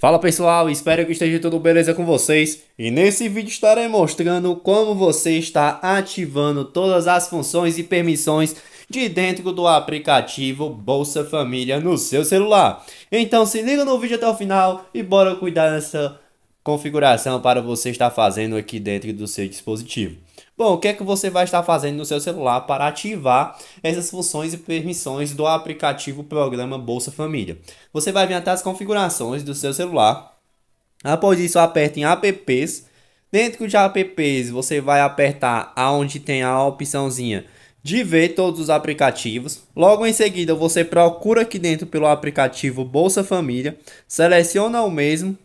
Fala pessoal, espero que esteja tudo beleza com vocês e nesse vídeo estarei mostrando como você está ativando todas as funções e permissões de dentro do aplicativo Bolsa Família no seu celular. Então se liga no vídeo até o final e bora cuidar dessa configuração para você estar fazendo aqui dentro do seu dispositivo. Bom, o que é que você vai estar fazendo no seu celular para ativar essas funções e permissões do aplicativo Programa Bolsa Família? Você vai vir até as configurações do seu celular. Após isso, aperta em apps. Dentro de apps, você vai apertar aonde tem a opçãozinha de ver todos os aplicativos. Logo em seguida, você procura aqui dentro pelo aplicativo Bolsa Família, seleciona o mesmo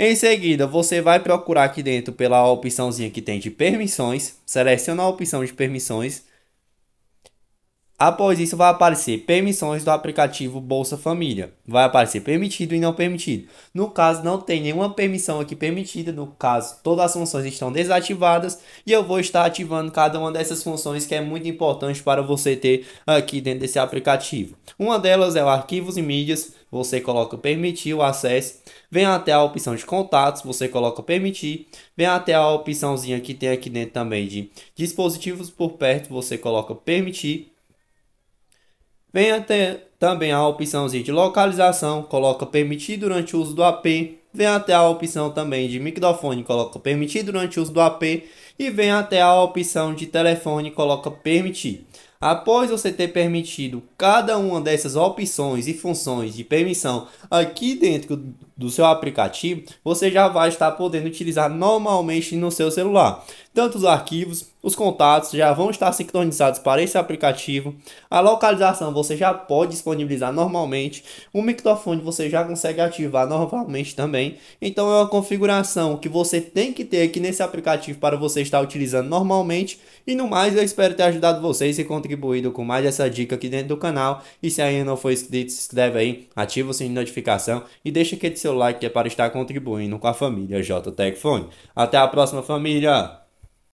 em seguida, você vai procurar aqui dentro pela opçãozinha que tem de permissões, seleciona a opção de permissões Após isso, vai aparecer permissões do aplicativo Bolsa Família. Vai aparecer permitido e não permitido. No caso, não tem nenhuma permissão aqui permitida. No caso, todas as funções estão desativadas. E eu vou estar ativando cada uma dessas funções que é muito importante para você ter aqui dentro desse aplicativo. Uma delas é o arquivos e mídias. Você coloca permitir o acesso. Vem até a opção de contatos. Você coloca permitir. Vem até a opçãozinha que tem aqui dentro também de dispositivos por perto. Você coloca permitir Vem até também a opção de localização, coloca permitir durante o uso do AP. Vem até a opção também de microfone, coloca permitir durante o uso do AP. E vem até a opção de telefone, coloca permitir. Após você ter permitido cada uma dessas opções e funções de permissão aqui dentro do seu aplicativo, você já vai estar podendo utilizar normalmente no seu celular. Tanto os arquivos, os contatos já vão estar sincronizados para esse aplicativo. A localização você já pode disponibilizar normalmente. O microfone você já consegue ativar normalmente também. Então é uma configuração que você tem que ter aqui nesse aplicativo para você estar utilizando normalmente. E no mais, eu espero ter ajudado vocês e contribuído com mais essa dica aqui dentro do canal. E se ainda não for inscrito, se inscreve aí, ativa o sininho de notificação e deixa aquele seu like que é para estar contribuindo com a família JTEC Até a próxima, família!